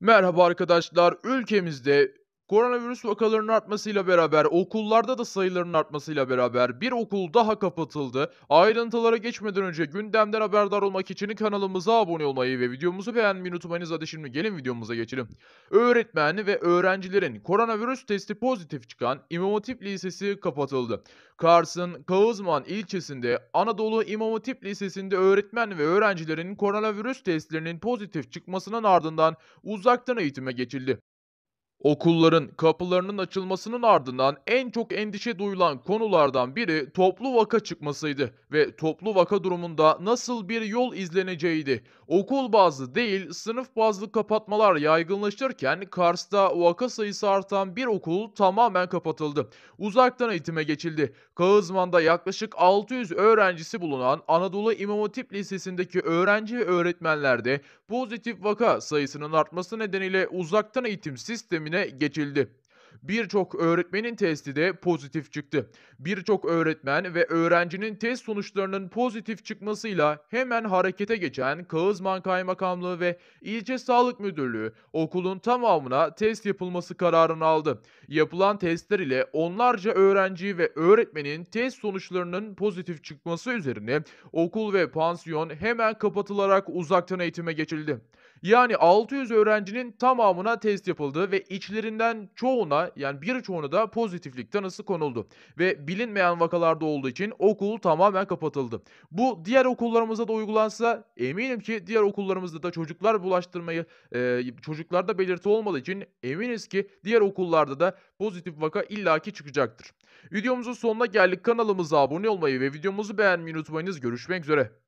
Merhaba arkadaşlar, ülkemizde Koronavirüs vakalarının artmasıyla beraber okullarda da sayıların artmasıyla beraber bir okul daha kapatıldı. Ayrıntılara geçmeden önce gündemden haberdar olmak için kanalımıza abone olmayı ve videomuzu beğenmeyi unutmayınız. Hadi şimdi gelin videomuza geçelim. Öğretmen ve öğrencilerin koronavirüs testi pozitif çıkan İmam Hatip Lisesi kapatıldı. Kars'ın Kağızman ilçesinde Anadolu İmam Hatip Lisesi'nde öğretmen ve öğrencilerin koronavirüs testlerinin pozitif çıkmasının ardından uzaktan eğitime geçildi. Okulların kapılarının açılmasının ardından en çok endişe duyulan konulardan biri toplu vaka çıkmasıydı ve toplu vaka durumunda nasıl bir yol izleneceğiydi. Okul bazlı değil sınıf bazlı kapatmalar yaygınlaşırken Kars'ta vaka sayısı artan bir okul tamamen kapatıldı. Uzaktan eğitime geçildi. Kağızman'da yaklaşık 600 öğrencisi bulunan Anadolu İmam Hatip Lisesi'ndeki öğrenci ve öğretmenlerde pozitif vaka sayısının artması nedeniyle uzaktan eğitim sistemi sistemine geçildi. Birçok öğretmenin testi de pozitif çıktı. Birçok öğretmen ve öğrencinin test sonuçlarının pozitif çıkmasıyla hemen harekete geçen Kağızman Kaymakamlığı ve İlçe Sağlık Müdürlüğü okulun tamamına test yapılması kararını aldı. Yapılan testler ile onlarca öğrenci ve öğretmenin test sonuçlarının pozitif çıkması üzerine okul ve pansiyon hemen kapatılarak uzaktan eğitime geçildi. Yani 600 öğrencinin tamamına test yapıldı ve içlerinden çoğuna yani birçoğuna da pozitiflik tanısı konuldu. Ve bilinmeyen vakalarda olduğu için okul tamamen kapatıldı. Bu diğer okullarımıza da uygulansa eminim ki diğer okullarımızda da çocuklar bulaştırmayı e, çocuklarda belirti olmadığı için eminiz ki diğer okullarda da pozitif vaka illaki çıkacaktır. Videomuzun sonuna geldik. Kanalımıza abone olmayı ve videomuzu beğenmeyi unutmayınız. Görüşmek üzere.